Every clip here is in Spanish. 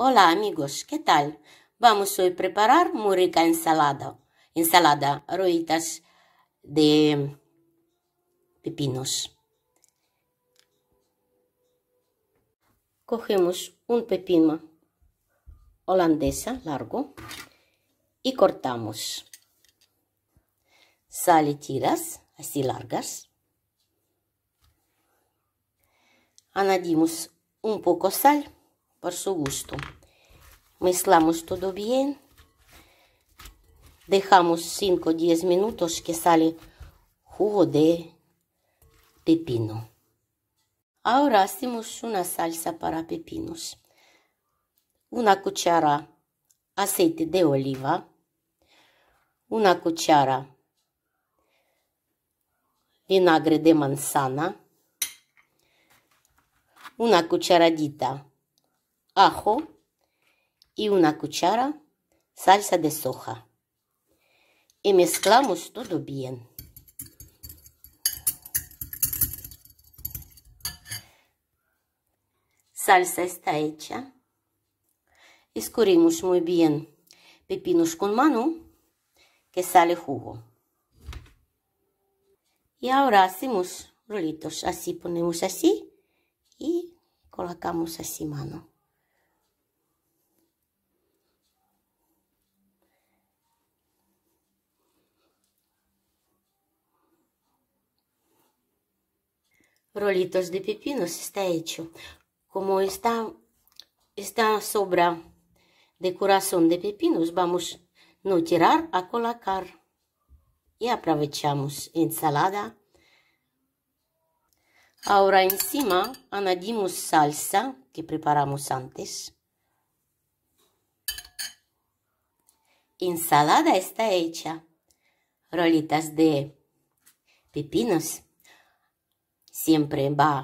Hola amigos, ¿qué tal? Vamos a preparar muy rica ensalada. Ensalada, ruitas de pepinos. Cogemos un pepino holandesa largo y cortamos. y tiras así largas. Añadimos un poco sal por su gusto. Mezclamos todo bien. Dejamos 5 o 10 minutos que sale jugo de pepino. Ahora hacemos una salsa para pepinos. Una cuchara aceite de oliva. Una cuchara vinagre de manzana. Una cucharadita ajo y una cuchara salsa de soja. Y mezclamos todo bien. Salsa está hecha. Escurrimos muy bien pepinos con mano que sale jugo. Y ahora hacemos rolitos así, ponemos así y colocamos así mano. rolitos de pepinos está hecho. Como está, está sobra de corazón de pepinos, vamos no tirar a colocar. Y aprovechamos ensalada. Ahora encima añadimos salsa que preparamos antes. Ensalada está hecha. Rolitas de pepinos siempre va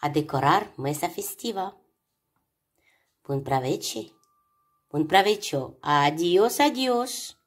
a decorar mesa festiva. Buen provecho. Buen provecho. Adiós, adiós.